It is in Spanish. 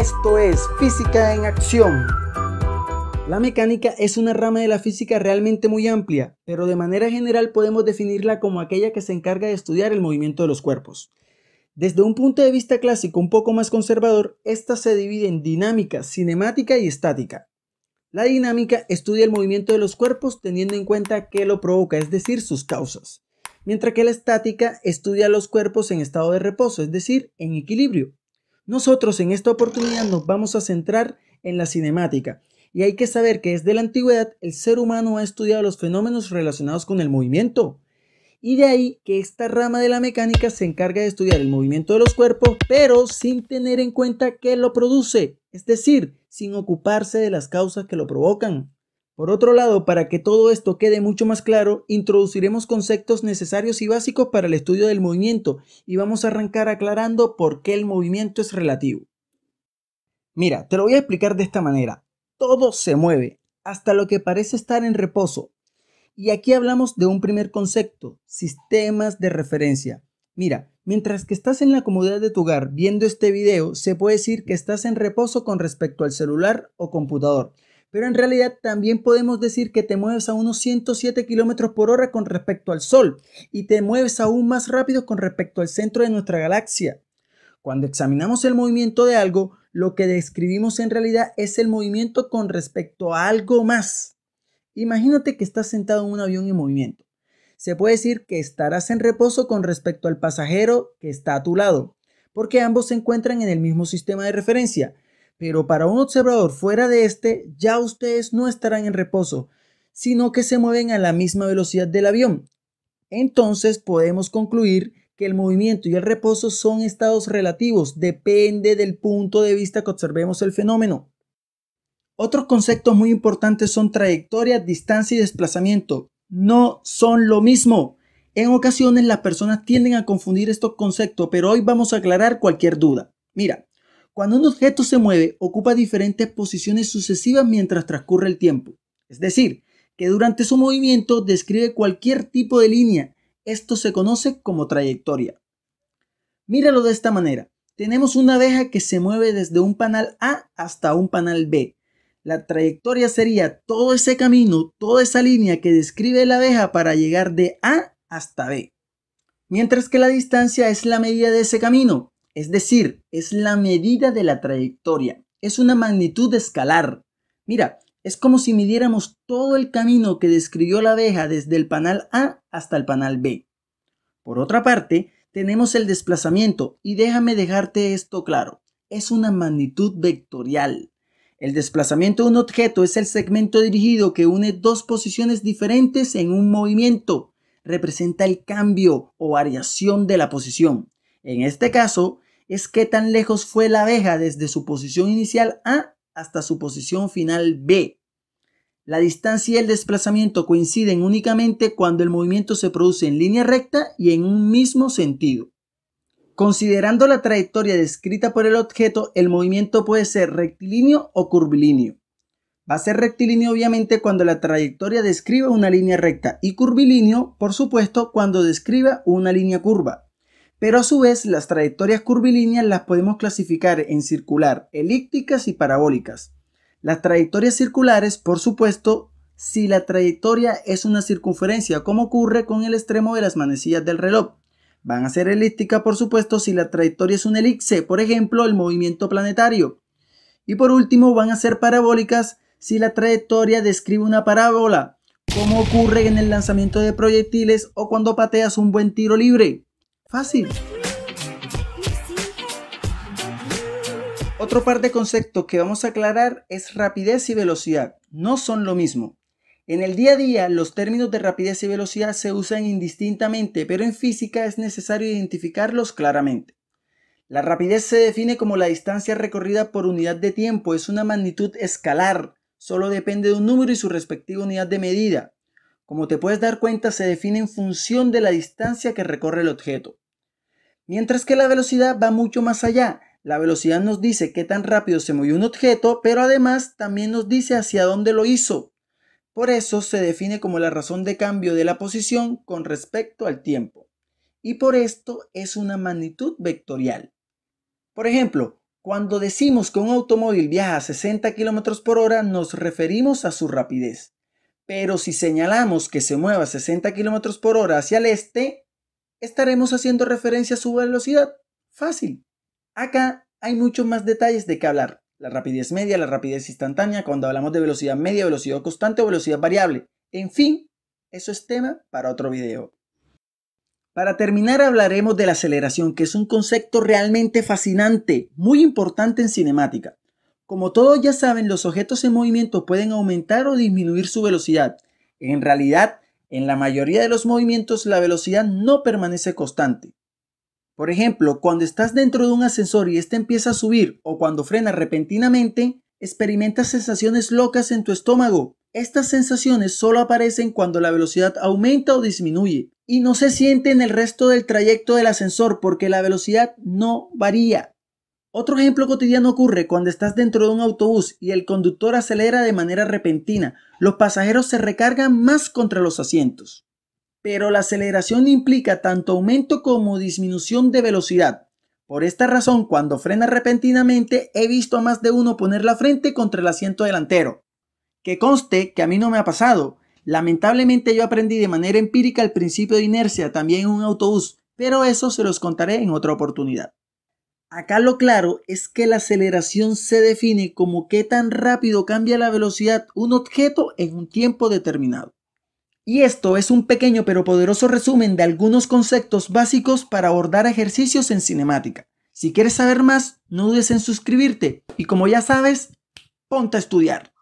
Esto es Física en Acción. La mecánica es una rama de la física realmente muy amplia, pero de manera general podemos definirla como aquella que se encarga de estudiar el movimiento de los cuerpos. Desde un punto de vista clásico un poco más conservador, esta se divide en dinámica, cinemática y estática. La dinámica estudia el movimiento de los cuerpos teniendo en cuenta qué lo provoca, es decir, sus causas, mientras que la estática estudia los cuerpos en estado de reposo, es decir, en equilibrio, nosotros en esta oportunidad nos vamos a centrar en la cinemática. Y hay que saber que desde la antigüedad el ser humano ha estudiado los fenómenos relacionados con el movimiento. Y de ahí que esta rama de la mecánica se encarga de estudiar el movimiento de los cuerpos, pero sin tener en cuenta que lo produce, es decir, sin ocuparse de las causas que lo provocan. Por otro lado, para que todo esto quede mucho más claro, introduciremos conceptos necesarios y básicos para el estudio del movimiento y vamos a arrancar aclarando por qué el movimiento es relativo. Mira, te lo voy a explicar de esta manera. Todo se mueve, hasta lo que parece estar en reposo. Y aquí hablamos de un primer concepto, sistemas de referencia. Mira, mientras que estás en la comodidad de tu hogar viendo este video, se puede decir que estás en reposo con respecto al celular o computador pero en realidad también podemos decir que te mueves a unos 107 kilómetros por hora con respecto al Sol y te mueves aún más rápido con respecto al centro de nuestra galaxia. Cuando examinamos el movimiento de algo, lo que describimos en realidad es el movimiento con respecto a algo más. Imagínate que estás sentado en un avión en movimiento. Se puede decir que estarás en reposo con respecto al pasajero que está a tu lado, porque ambos se encuentran en el mismo sistema de referencia pero para un observador fuera de este, ya ustedes no estarán en reposo, sino que se mueven a la misma velocidad del avión. Entonces podemos concluir que el movimiento y el reposo son estados relativos, depende del punto de vista que observemos el fenómeno. Otros conceptos muy importantes son trayectoria, distancia y desplazamiento. No son lo mismo. En ocasiones las personas tienden a confundir estos conceptos, pero hoy vamos a aclarar cualquier duda. Mira, cuando un objeto se mueve, ocupa diferentes posiciones sucesivas mientras transcurre el tiempo. Es decir, que durante su movimiento describe cualquier tipo de línea. Esto se conoce como trayectoria. Míralo de esta manera. Tenemos una abeja que se mueve desde un panal A hasta un panal B. La trayectoria sería todo ese camino, toda esa línea que describe la abeja para llegar de A hasta B. Mientras que la distancia es la medida de ese camino, es decir, es la medida de la trayectoria, es una magnitud escalar. Mira, es como si midiéramos todo el camino que describió la abeja desde el panal A hasta el panal B. Por otra parte, tenemos el desplazamiento y déjame dejarte esto claro, es una magnitud vectorial. El desplazamiento de un objeto es el segmento dirigido que une dos posiciones diferentes en un movimiento. Representa el cambio o variación de la posición. En este caso, es qué tan lejos fue la abeja desde su posición inicial A hasta su posición final B. La distancia y el desplazamiento coinciden únicamente cuando el movimiento se produce en línea recta y en un mismo sentido. Considerando la trayectoria descrita por el objeto, el movimiento puede ser rectilíneo o curvilíneo. Va a ser rectilíneo obviamente cuando la trayectoria describa una línea recta y curvilíneo, por supuesto, cuando describa una línea curva pero a su vez las trayectorias curvilíneas las podemos clasificar en circular, elípticas y parabólicas. Las trayectorias circulares, por supuesto, si la trayectoria es una circunferencia, como ocurre con el extremo de las manecillas del reloj. Van a ser elípticas, por supuesto, si la trayectoria es un elipse, por ejemplo, el movimiento planetario. Y por último, van a ser parabólicas si la trayectoria describe una parábola, como ocurre en el lanzamiento de proyectiles o cuando pateas un buen tiro libre. Fácil. Otro par de conceptos que vamos a aclarar es rapidez y velocidad. No son lo mismo. En el día a día, los términos de rapidez y velocidad se usan indistintamente, pero en física es necesario identificarlos claramente. La rapidez se define como la distancia recorrida por unidad de tiempo, es una magnitud escalar, solo depende de un número y su respectiva unidad de medida. Como te puedes dar cuenta, se define en función de la distancia que recorre el objeto. Mientras que la velocidad va mucho más allá. La velocidad nos dice qué tan rápido se movió un objeto, pero además también nos dice hacia dónde lo hizo. Por eso se define como la razón de cambio de la posición con respecto al tiempo. Y por esto es una magnitud vectorial. Por ejemplo, cuando decimos que un automóvil viaja a 60 km por hora, nos referimos a su rapidez. Pero si señalamos que se mueva 60 km por hora hacia el este, estaremos haciendo referencia a su velocidad. Fácil. Acá hay muchos más detalles de qué hablar. La rapidez media, la rapidez instantánea, cuando hablamos de velocidad media, velocidad constante o velocidad variable. En fin, eso es tema para otro video. Para terminar hablaremos de la aceleración, que es un concepto realmente fascinante, muy importante en cinemática. Como todos ya saben, los objetos en movimiento pueden aumentar o disminuir su velocidad. En realidad, en la mayoría de los movimientos la velocidad no permanece constante. Por ejemplo, cuando estás dentro de un ascensor y éste empieza a subir o cuando frena repentinamente, experimentas sensaciones locas en tu estómago. Estas sensaciones solo aparecen cuando la velocidad aumenta o disminuye y no se sienten el resto del trayecto del ascensor porque la velocidad no varía. Otro ejemplo cotidiano ocurre cuando estás dentro de un autobús y el conductor acelera de manera repentina. Los pasajeros se recargan más contra los asientos. Pero la aceleración implica tanto aumento como disminución de velocidad. Por esta razón, cuando frena repentinamente, he visto a más de uno poner la frente contra el asiento delantero. Que conste que a mí no me ha pasado. Lamentablemente yo aprendí de manera empírica el principio de inercia también en un autobús, pero eso se los contaré en otra oportunidad. Acá lo claro es que la aceleración se define como qué tan rápido cambia la velocidad un objeto en un tiempo determinado. Y esto es un pequeño pero poderoso resumen de algunos conceptos básicos para abordar ejercicios en cinemática. Si quieres saber más, no dudes en suscribirte y como ya sabes, ponte a estudiar.